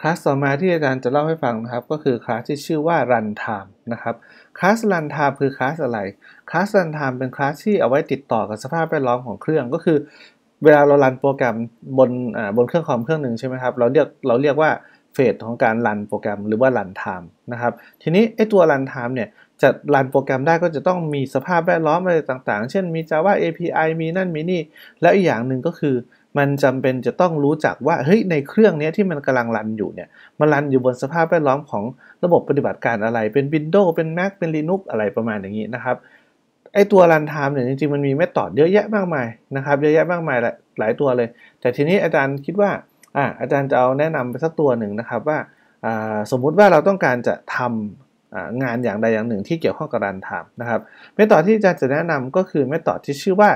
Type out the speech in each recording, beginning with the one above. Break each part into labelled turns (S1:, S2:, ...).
S1: คลาสต่อมาที่อาจารย์จะเล่าให้ฟังนะครับ ก็คือคลาสที่ชื่อว่า run time นะครับคลาส run time คือคลาสอะไรคลาส run time เป็นคลาสที่เอาไว้ติดต่อกับสภาพแวดล้อมของเครื่องก็คือ เวลาเรารันโปรแกรมบนบนเครื่องคอมเครื่องหนึ่งใช่ไหมครับเราเรียกเราเรียกว่าเฟสของการรันโปรแกรมหรือว่ารันไทม์นะครับทีนี้ไอ้ตัวรันไทม์เนี่ยจะรันโปรแกรมได้ก็จะต้องมีสภาพแวดล้อมอะไรต่างๆ เช่นมี Java API มีนั่นมีนี่แล้วอีกอย่างหนึ่งก็คือ มันจำเป็นจะต้องรู้จักว่า เฮ้ยในเครื่องนี้ที่มันกำลังรันอยู่เนี่ยมันรันอยู่บนสภาพแวดล้อมของระบบปฏิบัติการอะไรเป็น Windows เป็น Mac เป็น Linux อะไรประมาณอย่างนี้นะครับ ไอตัวรันไทม์เนี่ยจริงๆมันมีเมธอดเยอะแยะมากมายนะครับเยอะแยะมากมายหลายตัวเลย แต่ทีนี้อาจารย์คิดว่าอ่าอาจารย์จะเอาแนะนำไปสักตัวหนึ่งนะครับว่า สมมุติว่าเราต้องการจะทำงานอย่างใดอย่างหนึ่งที่เกี่ยวข้องกับรันไทม์นะครับเมธอดที่อาจารย์จะแนะนำก็คือเมธอดที่ชื่อว่า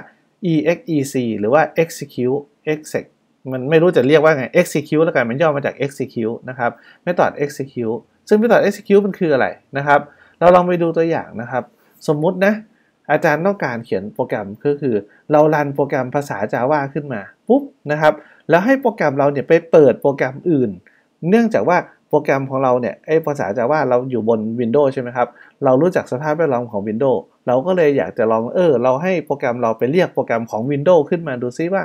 S1: exec หรือว่า execute exec มันไม่รู้จะเรียกว่าไง execute แล้วกันมันย่อมาจาก execute นะครับเมธอด execute ซึ่งเมธอด execute มันคืออะไรนะครับ เราลองไปดูตัวอย่างนะครับ สมมุตินะอาจารย์ต้องการเขียนโปรแกรมก็คือ เรารันโปรแกรมภาษา Java ขึ้นมาปุ๊บนะครับแล้วให้โปรแกรมเราเนี่ยไปเปิดโปรแกรมอื่น เนื่องจากว่าโปรแกรมของเราเนี่ยไอภาษาจะว่าเราอยู่บน Windows ใช่ไหมครับเรารู้จักสภาพแวดล้อมของ Windows เราก็เลยอยากจะลองเออเราให้โปรแกรมเราไปเรียกโปรแกรมของ Windows ขึ้นมาดูซิว่า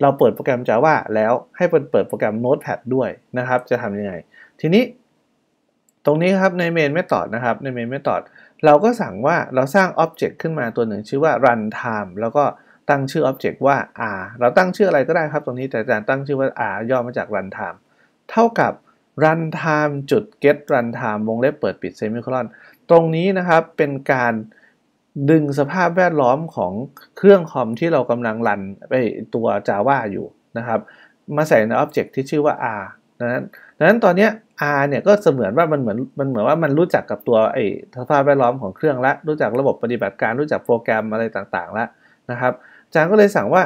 S1: เราเปิดโปรแกรม Java แล้วให้เปิดเปิดโปรแกรม Notepad ด้วยนะครับ จะทำยังไง ทีนี้ ตรงนี้ครับในเมนไม่ตอดนะครับในเมนไม่ตอดเราก็สั่งว่าเราสร้างออ็บเจกต์ขึ้นมาตัวหนึ่งชื่อว่า runtime แล้วก็ตั้งชื่อ o b จกต์ว่า r เราตั้งชื่ออะไรก็ได้ครับตรงนี้แต่อาจารย์ตั้งชื่อว่า r ย่อมาจาก runtime เท่ากับ runtime จุด get runtime วงเล็บเปิดปิด semicolon ตรงนี้นะครับเป็นการดึงสภาพแวดล้อมของเครื่องคอมที่เรากำลังรันไปตัว Java อยู่นะครับ มาใส่ใน Object ที่ชื่อว่า R ดังนั้นดังนั้นตอนนี้ R เนี่ยก็เสมือนว่ามันเหมือนมันเหมือนว่ามันรู้จักกับตัวไอ้สภาพแวดล้อมของเครื่องละรู้จักระบบปฏิบัติการรู้จักโปรแกรมอะไรต่างๆแล้วนะครับ จางก็เลยสั่งว่า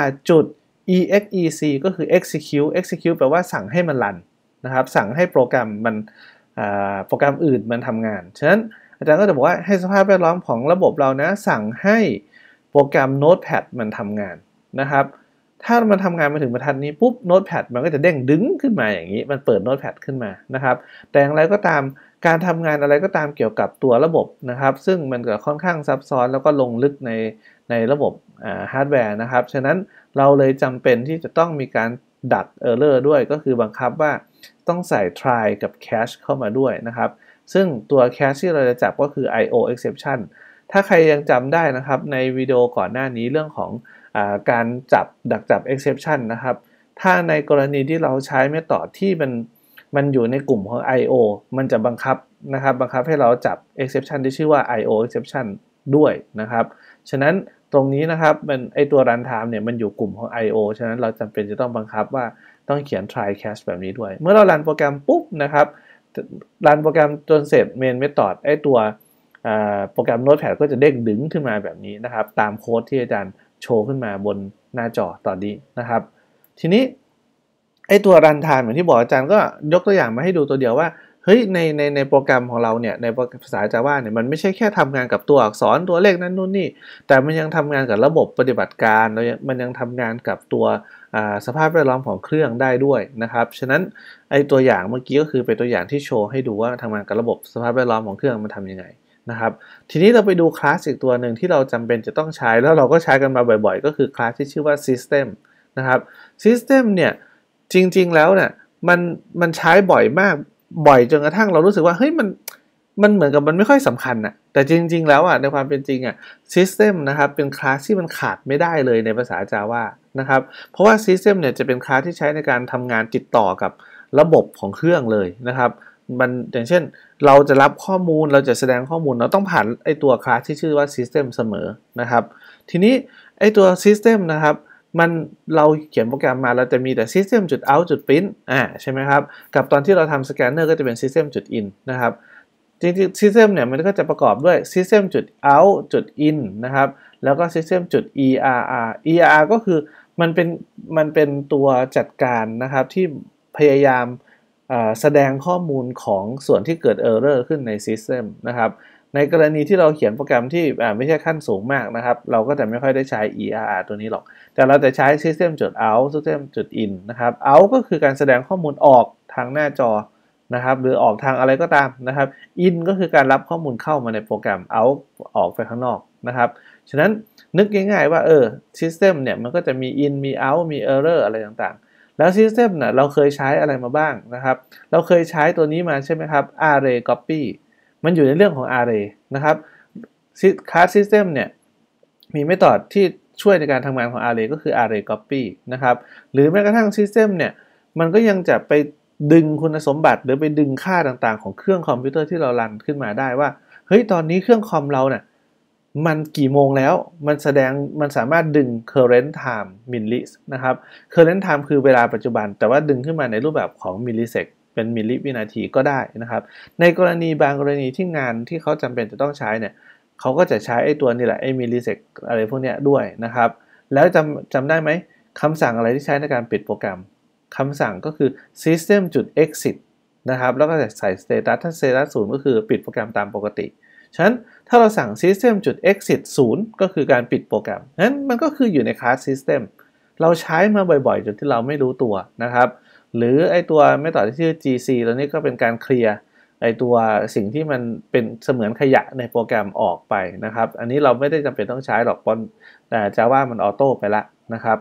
S1: R จุด exec ก็คือ execute execute แปลว่าสั่งให้มันรันนะครับสั่งให้โปรแกรมมันโปรแกรมอื่นมันทำงาน ฉะนั้นอาจารย์ก็จะบอกว่าให้สภาพแวดล้อมของระบบเรานะ สั่งให้โปรแกรม Notepad มันทำงานนะครับ ถ้ามันทำงานมาถึงบรรทัดนี้ปุ๊บ Notepad มันก็จะเด้งดึงขึ้นมาอย่างนี้ มันเปิด Notepad ขึ้นมานะครับ แต่อย่างไรก็ตามการทำงานอะไรก็ตามเกี่ยวกับตัวระบบนะครับ ซึ่งมันก็ค่อนข้างซับซ้อน แล้วก็ลงลึกในในระบบฮาร์ดแวร์นะครับฉะนั้นเราเลยจำเป็นที่จะต้องมีการดัก error ด้วยก็คือบังคับว่าต้องใส่ try กับ c a s h เข้ามาด้วยนะครับ ซึ่งตัว c a s h ที่เราจะจับก็คือ io exception ถ้าใครยังจำได้นะครับในวิดีโอก่อนหน้านี้เรื่องของอการจับดักจับ exception นะครับถ้าในกรณีที่เราใช้เมธอดที่มันมันอยู่ในกลุ่มของ io มันจะบังคับนะครับ บังคับให้เราจับ exception ที่ชื่อว่า io exception ด้วยนะครับฉะนั้นตรงนี้นะครับมันไอตัว runtime เนี่ยมันอยู่กลุ่มของ I/O ฉะนั้นเราจำเป็นจะต้องบังคับว่าต้องเขียน try catch แบบนี้ด้วย เมื่อเรารันโปรแกรมปุ๊บนะครับรันโปรแกรมจนเสร็จ main method ไอตัวโปรแกรม Notepad ก็จะเด้งดึงขึ้นมาแบบนี้นะครับ ตามโค้ดที่อาจารย์โชว์ขึ้นมาบนหน้าจอตอนนี้นะครับ ทีนี้ ไอตัวรันทานเหมือนที่บอกอาจารย์ก็ยกตัวอย่างมาให้ดูตัวเดียวว่าเฮ้ย ในในในโปรแกรมของเราเนี่ยในภาษาจาวาเนี่ยมันไม่ใช่แค่ทำงานกับตัวอักษรตัวเลขนั้นนู่นนี่แต่มันยังทำงานกับระบบปฏิบัติการแล้วมันยังทำงานกับตัวสภาพแวดล้อมของเครื่องได้ด้วยนะครับฉะนั้นไอตัวอย่างเมื่อกี้ก็คือเป็นตัวอย่างที่โชว์ให้ดูว่าทำงานกับระบบสภาพแวดล้อมของเครื่องมันทํำยังไงนะครับ ทีนี้เราไปดูคลาสอีกตัวหนึ่งที่เราจำเป็นจะต้องใช้แล้วเราก็ใช้กันมาบ่อย ๆ ก็คือคลาสที่ชื่อว่า System นะครับ System เนี่ยจริงๆ แล้วเนี่ยมันมันใช้บ่อยมากบ่อยจนกระทั่งเรารู้สึกว่าเฮ้ยมันมันเหมือนกับมันไม่ค่อยสำคัญอะแต่จริง ๆแล้วอะในความเป็นจริงอะซิสเต็มนะครับ เป็นคลาสที่มันขาดไม่ได้เลยในภาษาจาว่านะครับเพราะว่าซิสเต็มเนี่ยจะเป็นคลาสที่ใช้ในการทำงานติดต่อกับระบบของเครื่องเลยนะครับ มันอย่างเช่นเราจะรับข้อมูลเราจะแสดงข้อมูล เราต้องผ่านไอตัวคลาสที่ชื่อว่าส y s t e มเสมอนะครับทีนี้ไอตัวส y s t e มนะครับมันเราเขียนโปรแกรมมาเราจะมีแต่ system จุด out จุด print อ่าใช่ไหมครับกับตอนที่เราทำสแกนเนอร์ก็จะเป็น system จุด in นะครับจริงๆ system เนี่ยมันก็จะประกอบด้วย system จุด out จุด in นะครับแล้วก็ system จุด err err ก็คือมันเป็นมันเป็นตัวจัดการนะครับที่พยายามแสดงข้อมูลของส่วนที่เกิด error ขึ้นใน system นะครับในกรณีที่เราเขียนโปรแกรมที่ไม่ใช่ขั้นสูงมากนะครับ เราก็จะไม่ค่อยได้ใช้ ERR ตัวนี้หรอก แต่เราจะใช้ system จด out system จด in นะครับ out ก็คือการแสดงข้อมูลออกทางหน้าจอนะครับ หรือออกทางอะไรก็ตามนะครับ in ก็คือการรับข้อมูลเข้ามาในโปรแกรม out ออกไปข้างนอกนะครับ ฉะนั้นนึกง่าย ๆ ว่าเออ system เนี่ยมันก็จะมี in มี out มี error อะไรต่างๆ แล้ว system เนะ่ยเราเคยใช้อะไรมาบ้างนะครับ เราเคยใช้ตัวนี้มาใช่ไหมครับ array copy มันอยู่ในเรื่องของ array นะครับคลาส system เนี่ยมีไม่ตอดที่ช่วยในการทำงานของ array ก็คือ array copy นะครับหรือแม้กระทั่ง system เนี่ยมันก็ยังจะไปดึงคุณสมบัติหรือไปดึงค่าต่างๆของเครื่องคอมพิวเตอร์ที่เรารันขึ้นมาได้ว่า เฮ้ยตอนนี้เครื่องคอมเราเนี่ยมันกี่โมงแล้วมันแสดงมันสามารถดึง current time millis นะครับ current time คือเวลาปัจจุบัน แต่ว่าดึงขึ้นมาในรูปแบบของ millisecond เป็นมิลลิวินาทีก็ได้นะครับ ในกรณีบางกรณีที่งานที่เขาจำเป็นจะต้องใช้เนี่ยเขาก็จะใช้ไอ้ตัวนี่แหละไอ้มิลลิเซกอะไรพวกนี้ด้วยนะครับแล้วจำจำได้ไหมคำสั่งอะไรที่ใช้ในการปิดโปรแกรมคำสั่งก็คือ system จุด exit นะครับแล้วก็ใส่ status ถ้า status 0ก็คือปิดโปรแกรมตามปกติฉะนั้นถ้าเราสั่ง system จุด exit 0ก็คือการปิดโปรแกรมนั้นมันก็คืออยู่ใน class system เราใช้มาบ่อยๆจนที่เราไม่รู้ตัวนะครับหรือไอตัวเมทอดที่ชื่อ GC ตัวนี้ก็เป็นการเคลียร์ไอตัวสิ่งที่มันเป็นเสมือนขยะในโปรแกรมออกไปนะครับ อันนี้เราไม่ได้จำเป็นต้องใช้หรอกบนแต่จะว่ามันออโต้ไปละนะครับ